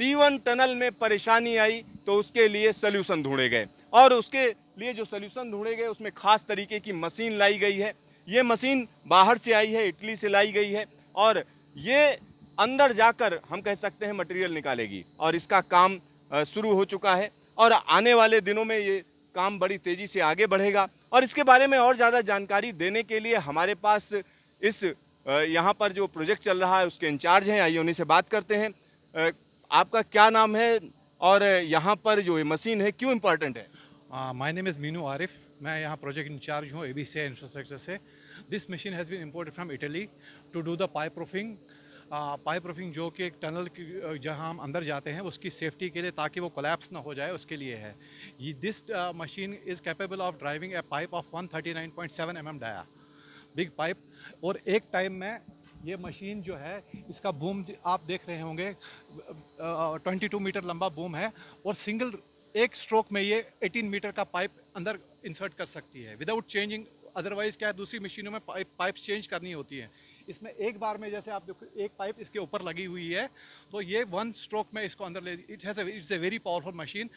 T one tunnel में परेशानी आई तो उसके लिए सोल्यूशन ढूंढे गए और उसके लिए जो सल्यूशन ढूंढे गए उसमें खास तरीके की मशीन लाई गई है ये मशीन बाहर से आई है इटली से लाई गई है और ये अंदर जाकर हम कह सकते हैं मटेरियल निकालेगी और इसका काम शुरू हो चुका है और आने वाले दिनों में ये काम बड़ी तेज़ी से आगे बढ़ेगा और इसके बारे में और ज़्यादा जानकारी देने के लिए हमारे पास इस यहाँ पर जो प्रोजेक्ट चल रहा है उसके इंचार्ज हैं आइए उन्हीं से बात करते हैं आपका क्या नाम है और यहाँ पर जो ये मशीन है क्यों इम्पोर्टेंट है my name is Meenu Arif मैं यहाँ प्रोजेक्ट इंचार्ज हूँ ए बी सी इंफ्रास्ट्रक्चर से this machine has been imported from Italy to do the pipe proofing pipe proofing जो कि एक टनल uh, जहाँ हम अंदर जाते हैं उसकी सेफ्टी के लिए ताकि वो कोलैप्स ना हो जाए उसके लिए है ये this machine is capable of driving a pipe of 139.7 thirty mm dia big pipe और एक टाइम में ये मशीन जो है इसका बूम आप देख रहे होंगे 22 मीटर लंबा बूम है और सिंगल एक स्ट्रोक में ये 18 मीटर का पाइप अंदर इंसर्ट कर सकती है विदाउट चेंजिंग अदरवाइज़ क्या है दूसरी मशीनों में पाइप पाइप चेंज करनी होती है इसमें एक बार में जैसे आप देखो एक पाइप इसके ऊपर लगी हुई है तो ये वन स्ट्रोक में इसको अंदर ले it has it's a very powerful machine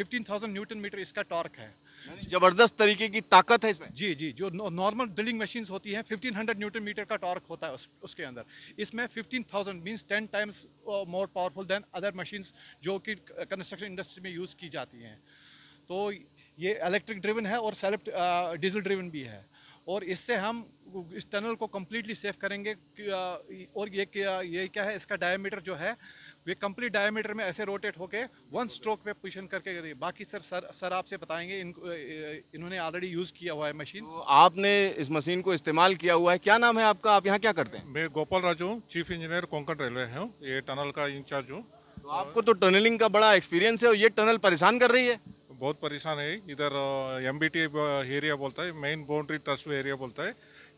15,000 newton metre इसका टॉर्क है जबरदस्त तरीके की ताकत है इसमें जी जी जो नॉर्मल ड्रिलिंग मशीन होती है 1500 न्यूटन मीटर का टॉर्क होता है उस, उसके अंदर इसमें 15,000 means ten times more powerful than other machines जो कि कंस्ट्रक्शन इंडस्ट्री में यूज़ की जाती हैं तो ये इलेक्ट्रिक ड्रिवन है और सेल्फ डीजल ड्रिवन भी है और इससे हम इस टनल को कम्प्लीटली सेफ करेंगे और ये ये क्या है इसका डायमीटर जो है वे कंप्लीट डायमीटर में ऐसे रोटेट होके वन स्ट्रोक पे पोजिशन करके करिए बाकी सर सर सर आपसे बताएंगे इन इन्होंने ऑलरेडी यूज़ किया हुआ है मशीन तो आपने इस मशीन को इस्तेमाल किया हुआ है क्या नाम है आपका आप यहाँ क्या करते हैं मैं Gopal Raju chief engineer Konkan railway हूँ ये टनल का इंचार्ज हूँ तो आपको तो टनलिंग का बड़ा एक्सपीरियंस है और ये टनल परेशान कर रही है बहुत परेशान है इधर एम एरिया बोलता है मेन बाउंड्री ट्रस्ट एरिया बोलता है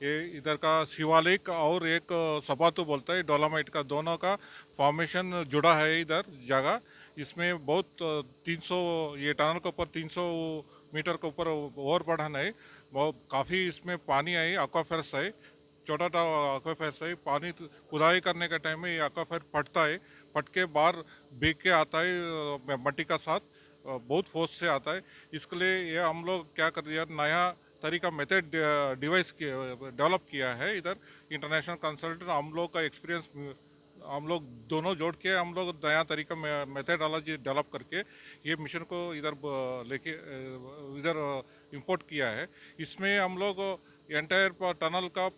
ये इधर का शिवालिक और एक सपातू बोलता है डोलामाइट का दोनों का फॉर्मेशन जुड़ा है इधर जगह इसमें बहुत 300 ये टनल के ऊपर 300 मीटर के ऊपर ओवर बढ़ाना है बहुत काफ़ी इसमें पानी है अक्वाफेरस है छोटा सा अक्वाफेरस है पानी खुदाई करने के टाइम में ये अक्वाफेर फटता है फट के बाहर बीक के आता है मट्टी का साथ बहुत फोर्स से आता है इसके लिए ये हम लोग क्या कर दिया नया तरीका मेथड डिवाइस डेवलप किया है इधर इंटरनेशनल कंसल्टेंट हम लोग का एक्सपीरियंस हम लोग दोनों जोड़ के हम लोग नया तरीका मेथडोलॉजी डेवलप करके ये मिशन को इधर लेके इधर इंपोर्ट किया है इसमें हम लोग एंटायर टनल का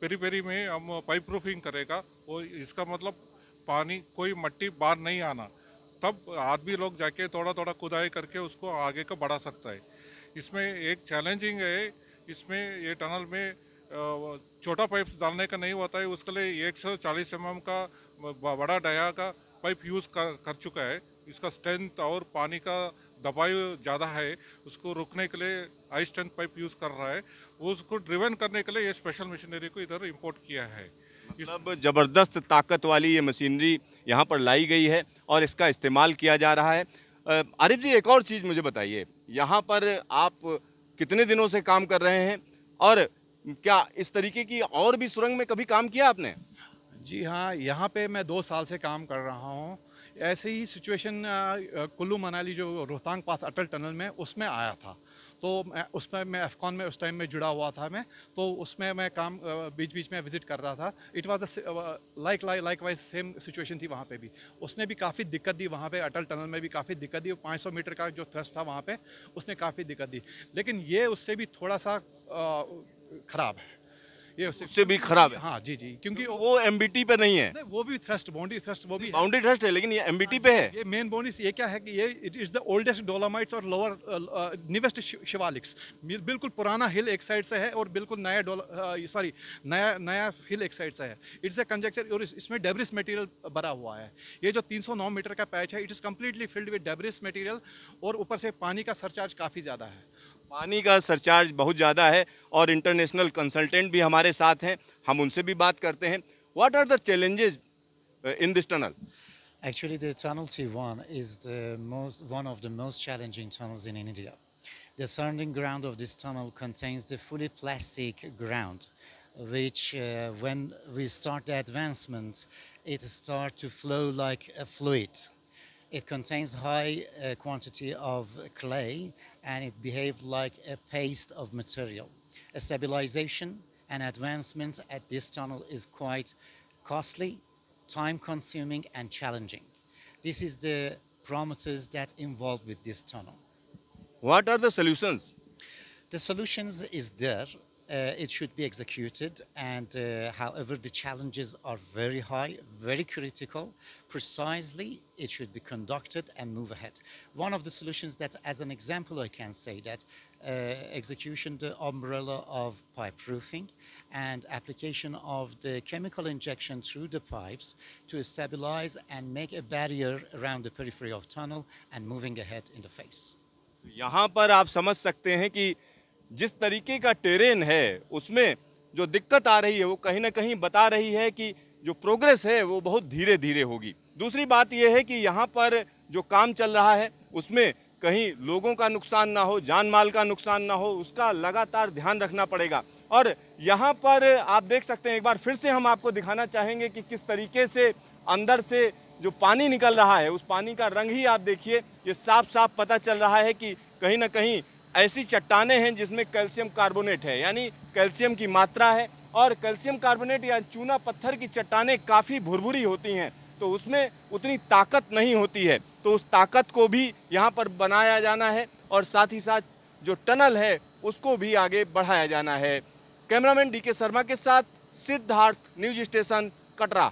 पेरी पेरी में हम पाइप प्रूफिंग करेगा और इसका मतलब पानी कोई मट्टी बाहर नहीं आना तब आदमी लोग जाके थोड़ा थोड़ा खुदाई करके उसको आगे का बढ़ा सकता है इसमें एक चैलेंजिंग है इसमें ये टनल में छोटा पाइप डालने का नहीं होता है उसके लिए 140 सौ mm का बड़ा डया का पाइप यूज़ कर, कर चुका है इसका स्ट्रेंथ और पानी का दबाव ज़्यादा है उसको रोकने के लिए हाई स्ट्रेंथ पाइप यूज़ कर रहा है उसको ड्रिवन करने के लिए ये स्पेशल मशीनरी को इधर इम्पोर्ट किया है मतलब ज़बरदस्त ताकत वाली ये मशीनरी यहाँ पर लाई गई है और इसका इस्तेमाल किया जा रहा है आरिफ जी एक और चीज़ मुझे बताइए यहाँ पर आप कितने दिनों से काम कर रहे हैं और क्या इस तरीके की और भी सुरंग में कभी काम किया आपने जी हाँ यहाँ पे मैं दो साल से काम कर रहा हूँ ऐसे ही सिचुएशन कुल्लू मनाली जो रोहतांग पास अटल टनल में उसमें आया था तो मैं उसमें मैं एफकॉन में उस टाइम में जुड़ा हुआ था मैं तो उसमें मैं काम बीच बीच में विजिट करता था it was like likewise same situation थी वहाँ पे भी उसने भी काफ़ी दिक्कत दी वहाँ पे अटल टनल में भी काफ़ी दिक्कत दी 500 मीटर का जो थ्रस्ट था वहाँ पे उसने काफ़ी दिक्कत दी लेकिन ये उससे भी थोड़ा सा ख़राब है ये उससे भी खराब है हाँ जी जी क्योंकि तो वो एम पे नहीं है नहीं, वो भी थ्रस्ट बाउंड्री थ्रस्ट वो भी बाउंड्री थ्रस्ट है लेकिन ये एम पे है ये मेन बाउंड्री ये क्या है कि ये it is the oldest dolomites और लोअर निवेस्ट शिवालिक्स बिल्कुल पुराना हिल एक साइड से है और बिल्कुल नया सॉरी uh, नया नया हिल एक साइड से है इट्स ए कंजेक्चर और इसमें डेबरिस मटेरियल भरा हुआ है ये जो 309 मीटर का पैच है it is completely filled with debris material और ऊपर से पानी का सरचार्ज काफ़ी ज़्यादा है पानी का सरचार्ज बहुत ज़्यादा है और इंटरनेशनल कंसल्टेंट भी हमारे साथ हैं हम उनसे भी बात करते हैं What are the challenges in this tunnel? Actually, the tunnel T1 is the most, one of the most challenging tunnels in India. The surrounding ground of this tunnel contains the fully plastic ground, which uh, when we start the advancement, it starts to flow like a fluid. It contains high uh, quantity of clay and it behaved like a paste of material. A stabilization and advancement at this tunnel is quite costly, time consuming and challenging. This is the parameters that involved with this tunnel. What are the solutions? The solutions is there. Uh, it should be executed. And uh, however, the challenges are very high, very critical. Precisely, it should be conducted and move ahead. One of the solutions that, as an example, I can say that uh, execution the umbrella of pipe roofing and application of the chemical injection through the pipes to stabilize and make a barrier around the periphery of tunnel and moving ahead in the face. यहाँ पर आप समझ सकते हैं कि जिस तरीके का टेरेन है उसमें जो दिक्कत आ रही है वो कहीं ना कहीं बता रही है कि जो प्रोग्रेस है वो बहुत धीरे धीरे होगी दूसरी बात यह है कि यहाँ पर जो काम चल रहा है उसमें कहीं लोगों का नुकसान ना हो जान माल का नुकसान ना हो उसका लगातार ध्यान रखना पड़ेगा और यहाँ पर आप देख सकते हैं एक बार फिर से हम आपको दिखाना चाहेंगे कि किस तरीके से अंदर से जो पानी निकल रहा है उस पानी का रंग ही आप देखिए ये साफ साफ पता चल रहा है कि कहीं ना कहीं ऐसी चट्टाने हैं जिसमें कैल्शियम कार्बोनेट है यानी कैल्शियम की मात्रा है और कैल्शियम कार्बोनेट या चूना पत्थर की चट्टाने काफ़ी भुरभुरी होती हैं तो उसमें उतनी ताकत नहीं होती है तो उस ताकत को भी यहाँ पर बनाया जाना है और साथ ही साथ जो टनल है उसको भी आगे बढ़ाया जाना है कैमरामैन डी के शर्मा के साथ सिद्धार्थ न्यूज स्टेशन कटरा